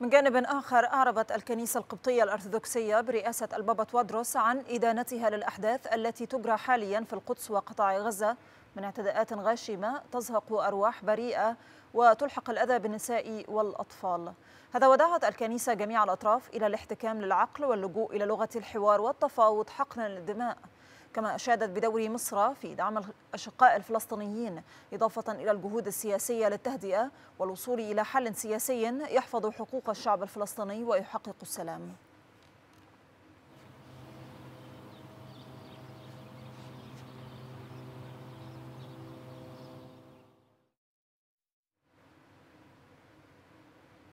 من جانب آخر أعربت الكنيسة القبطية الأرثوذكسية برئاسة البابا تودروس عن إدانتها للأحداث التي تجرى حاليا في القدس وقطاع غزة من اعتداءات غاشمة تزهق أرواح بريئة وتلحق الأذى بالنساء والأطفال هذا ودعت الكنيسة جميع الأطراف إلى الاحتكام للعقل واللجوء إلى لغة الحوار والتفاوض حقنا للدماء كما أشادت بدور مصر في دعم الأشقاء الفلسطينيين إضافة إلى الجهود السياسية للتهدئة والوصول إلى حل سياسي يحفظ حقوق الشعب الفلسطيني ويحقق السلام